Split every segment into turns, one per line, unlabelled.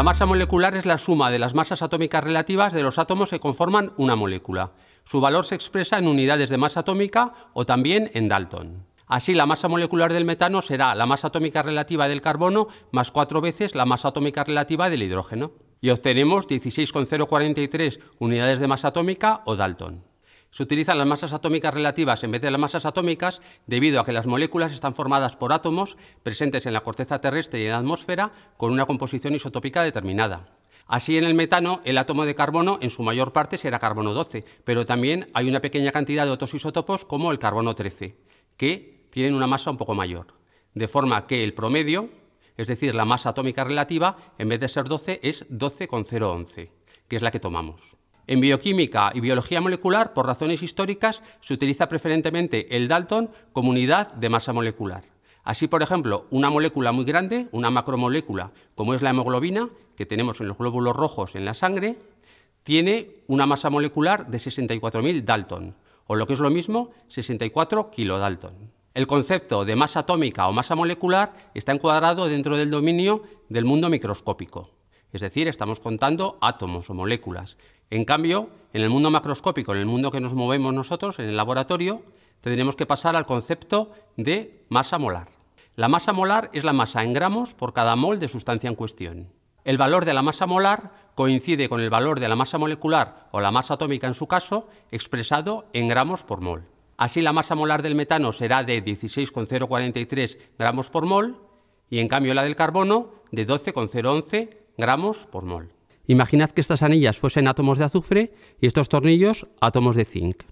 La masa molecular es la suma de las masas atómicas relativas de los átomos que conforman una molécula. Su valor se expresa en unidades de masa atómica o también en Dalton. Así, la masa molecular del metano será la masa atómica relativa del carbono más cuatro veces la masa atómica relativa del hidrógeno. Y obtenemos 16,043 unidades de masa atómica o Dalton se utilizan las masas atómicas relativas en vez de las masas atómicas debido a que las moléculas están formadas por átomos presentes en la corteza terrestre y en la atmósfera con una composición isotópica determinada. Así en el metano el átomo de carbono en su mayor parte será carbono 12, pero también hay una pequeña cantidad de otros isótopos como el carbono 13, que tienen una masa un poco mayor. De forma que el promedio, es decir, la masa atómica relativa, en vez de ser 12 es 12,011, que es la que tomamos. En bioquímica y biología molecular, por razones históricas, se utiliza preferentemente el Dalton como unidad de masa molecular. Así, por ejemplo, una molécula muy grande, una macromolécula, como es la hemoglobina, que tenemos en los glóbulos rojos en la sangre, tiene una masa molecular de 64.000 Dalton, o lo que es lo mismo, 64 kilodalton. El concepto de masa atómica o masa molecular está encuadrado dentro del dominio del mundo microscópico es decir, estamos contando átomos o moléculas. En cambio, en el mundo macroscópico, en el mundo que nos movemos nosotros, en el laboratorio, tendremos que pasar al concepto de masa molar. La masa molar es la masa en gramos por cada mol de sustancia en cuestión. El valor de la masa molar coincide con el valor de la masa molecular o la masa atómica en su caso, expresado en gramos por mol. Así la masa molar del metano será de 16,043 gramos por mol y en cambio la del carbono de 12,011 gramos por mol. Imaginad que estas anillas fuesen átomos de azufre y estos tornillos átomos de zinc.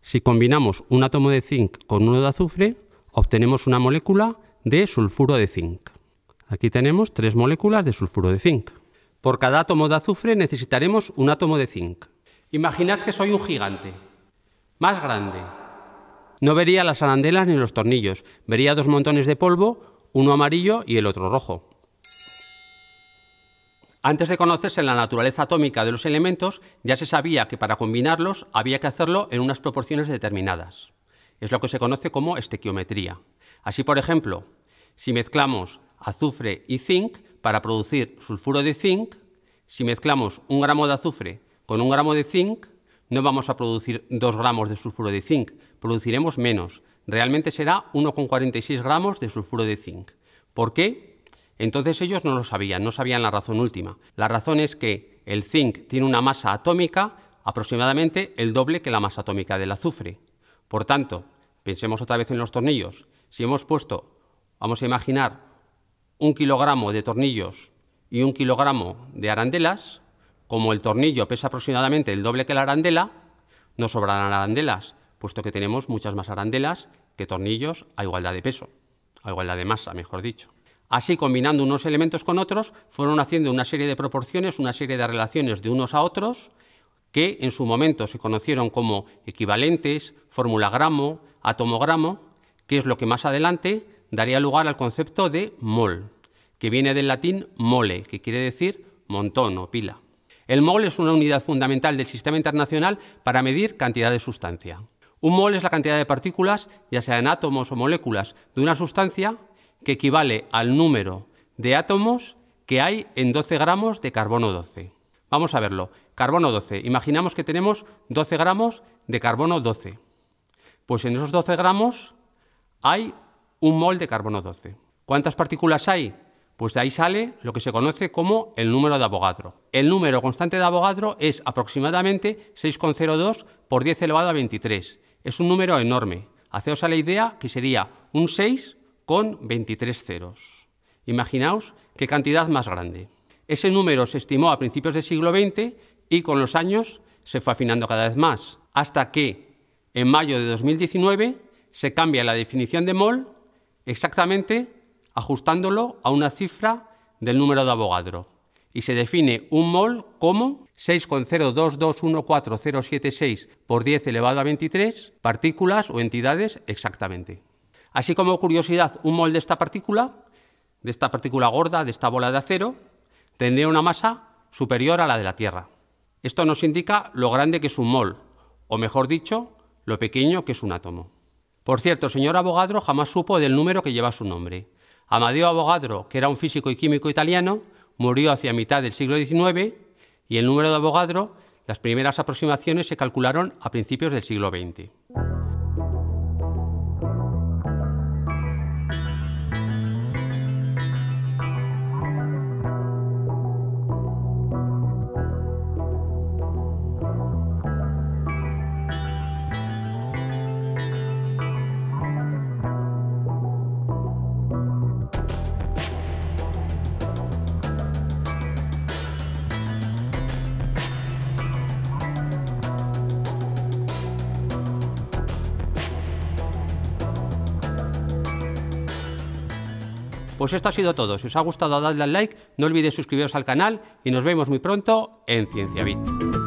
Si combinamos un átomo de zinc con uno de azufre, obtenemos una molécula de sulfuro de zinc. Aquí tenemos tres moléculas de sulfuro de zinc. Por cada átomo de azufre necesitaremos un átomo de zinc. Imaginad que soy un gigante, más grande. No vería las arandelas ni los tornillos, vería dos montones de polvo, uno amarillo y el otro rojo. Antes de conocerse la naturaleza atómica de los elementos, ya se sabía que para combinarlos había que hacerlo en unas proporciones determinadas. Es lo que se conoce como estequiometría. Así, por ejemplo, si mezclamos azufre y zinc para producir sulfuro de zinc, si mezclamos un gramo de azufre con un gramo de zinc, no vamos a producir dos gramos de sulfuro de zinc, produciremos menos. Realmente será 1,46 gramos de sulfuro de zinc. ¿Por qué? Entonces ellos no lo sabían, no sabían la razón última. La razón es que el zinc tiene una masa atómica aproximadamente el doble que la masa atómica del azufre. Por tanto, pensemos otra vez en los tornillos. Si hemos puesto, vamos a imaginar, un kilogramo de tornillos y un kilogramo de arandelas, como el tornillo pesa aproximadamente el doble que la arandela, no sobrarán arandelas, puesto que tenemos muchas más arandelas que tornillos a igualdad de peso, a igualdad de masa, mejor dicho. Así, combinando unos elementos con otros, fueron haciendo una serie de proporciones, una serie de relaciones de unos a otros, que en su momento se conocieron como equivalentes, fórmula formulagramo, atomogramo, que es lo que más adelante daría lugar al concepto de mol, que viene del latín mole, que quiere decir montón o pila. El mol es una unidad fundamental del sistema internacional para medir cantidad de sustancia. Un mol es la cantidad de partículas, ya sean átomos o moléculas, de una sustancia que equivale al número de átomos que hay en 12 gramos de carbono 12. Vamos a verlo. Carbono 12. Imaginamos que tenemos 12 gramos de carbono 12. Pues en esos 12 gramos hay un mol de carbono 12. ¿Cuántas partículas hay? Pues de ahí sale lo que se conoce como el número de Avogadro. El número constante de Avogadro es aproximadamente 6,02 por 10 elevado a 23. Es un número enorme. Haceos a la idea que sería un 6 con 23 ceros. Imaginaos qué cantidad más grande. Ese número se estimó a principios del siglo XX y con los años se fue afinando cada vez más, hasta que en mayo de 2019 se cambia la definición de mol exactamente ajustándolo a una cifra del número de Avogadro y se define un mol como 6,02214076 por 10 elevado a 23 partículas o entidades exactamente. Así como curiosidad, un mol de esta partícula, de esta partícula gorda, de esta bola de acero, tendría una masa superior a la de la Tierra. Esto nos indica lo grande que es un mol, o mejor dicho, lo pequeño que es un átomo. Por cierto, señor Avogadro jamás supo del número que lleva su nombre. Amadeo Avogadro, que era un físico y químico italiano, murió hacia mitad del siglo XIX y el número de Avogadro, las primeras aproximaciones se calcularon a principios del siglo XX. Pues esto ha sido todo. Si os ha gustado, dadle al like, no olvidéis suscribiros al canal y nos vemos muy pronto en Ciencia CienciaBit.